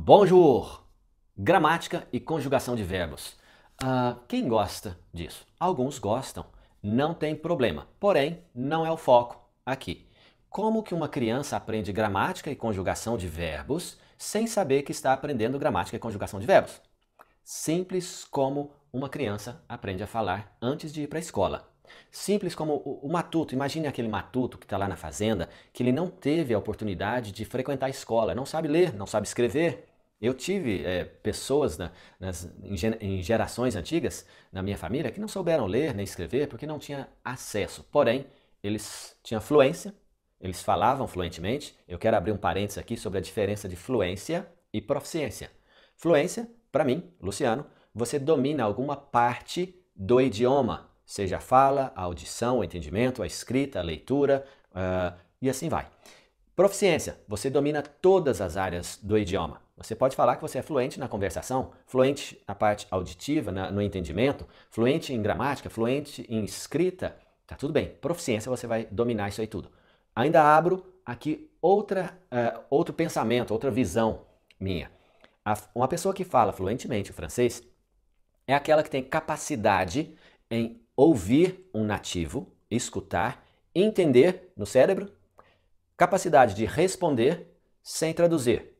Bonjour! Gramática e conjugação de verbos. Uh, quem gosta disso? Alguns gostam, não tem problema. Porém, não é o foco aqui. Como que uma criança aprende gramática e conjugação de verbos sem saber que está aprendendo gramática e conjugação de verbos? Simples como uma criança aprende a falar antes de ir para a escola. Simples como o, matuto. Imagine aquele matuto que está lá na fazenda, que ele não teve a oportunidade de frequentar a escola, não sabe ler, não sabe escrever, eu tive é, pessoas na, né, nas, em gerações antigas na minha família que não souberam ler nem escrever porque não tinha acesso. Porém, eles tinham fluência, eles falavam fluentemente. Eu quero abrir um parênteses aqui sobre a diferença de fluência e proficiência. Fluência, para mim, Luciano, você domina alguma parte do idioma, seja a fala, a audição, o entendimento, a escrita, a leitura uh, e assim vai. Proficiência. Você domina todas as áreas do idioma. Você pode falar que você é fluente na conversação, fluente na parte auditiva, na, no entendimento, fluente em gramática, fluente em escrita. Tá tudo bem. Proficiência, você vai dominar isso aí tudo. Ainda abro aqui outra, uh, outro pensamento, outra visão minha. A, uma pessoa que fala fluentemente o francês é aquela que tem capacidade em ouvir um nativo, escutar, entender no cérebro capacidade de responder sem traduzir.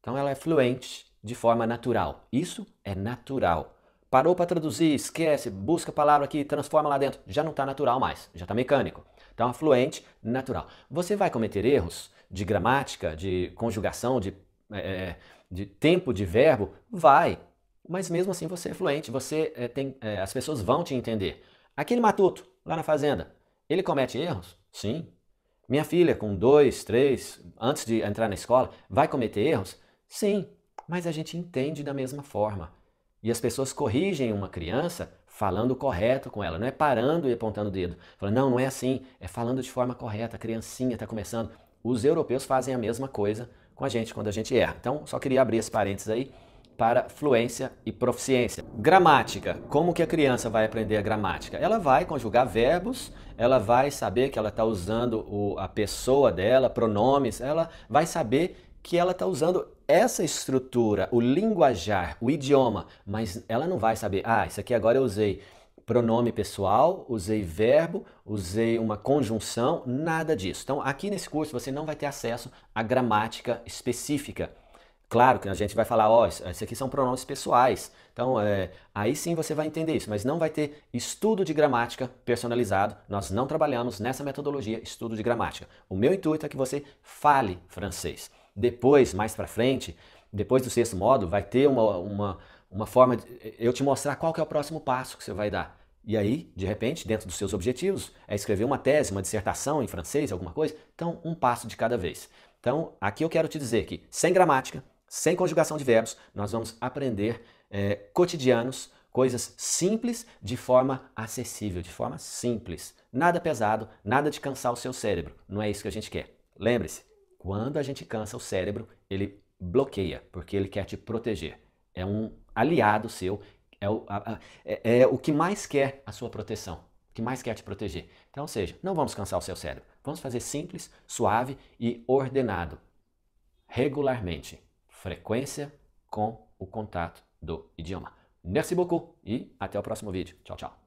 Então ela é fluente de forma natural. Isso é natural. Parou para traduzir, esquece, busca a palavra aqui, transforma lá dentro. Já não está natural mais, já está mecânico. Então é fluente, natural. Você vai cometer erros de gramática, de conjugação, de, é, é, de tempo de verbo? Vai. Mas mesmo assim você é fluente, você é, tem, é, as pessoas vão te entender. Aquele matuto lá na fazenda, ele comete erros? Sim, minha filha, com dois, três, antes de entrar na escola, vai cometer erros? Sim, mas a gente entende da mesma forma. E as pessoas corrigem uma criança falando correto com ela, não é parando e apontando o dedo. Falando, não, não é assim, é falando de forma correta, a criancinha está começando. Os europeus fazem a mesma coisa com a gente quando a gente erra. Então, só queria abrir esse parênteses aí para fluência e proficiência. Gramática. Como que a criança vai aprender a gramática? Ela vai conjugar verbos, ela vai saber que ela está usando o, a pessoa dela, pronomes, ela vai saber que ela está usando essa estrutura, o linguajar, o idioma, mas ela não vai saber, ah, isso aqui agora eu usei pronome pessoal, usei verbo, usei uma conjunção, nada disso. Então, aqui nesse curso você não vai ter acesso à gramática específica. Claro que a gente vai falar, ó, oh, esses aqui são pronomes pessoais. Então, é, aí sim você vai entender isso, mas não vai ter estudo de gramática personalizado. Nós não trabalhamos nessa metodologia estudo de gramática. O meu intuito é que você fale francês. Depois, mais para frente, depois do sexto módulo, vai ter uma, uma, uma forma de eu te mostrar qual que é o próximo passo que você vai dar. E aí, de repente, dentro dos seus objetivos, é escrever uma tese, uma dissertação em francês, alguma coisa. Então, um passo de cada vez. Então, aqui eu quero te dizer que sem gramática, sem conjugação de verbos, nós vamos aprender é, cotidianos, coisas simples de forma acessível, de forma simples. Nada pesado, nada de cansar o seu cérebro. Não é isso que a gente quer. Lembre-se, quando a gente cansa o cérebro, ele bloqueia, porque ele quer te proteger. É um aliado seu, é o, a, a, é, é o que mais quer a sua proteção, o que mais quer te proteger. Então, ou seja, não vamos cansar o seu cérebro. Vamos fazer simples, suave e ordenado, regularmente frequência com o contato do idioma. Merci beaucoup e até o próximo vídeo. Tchau, tchau.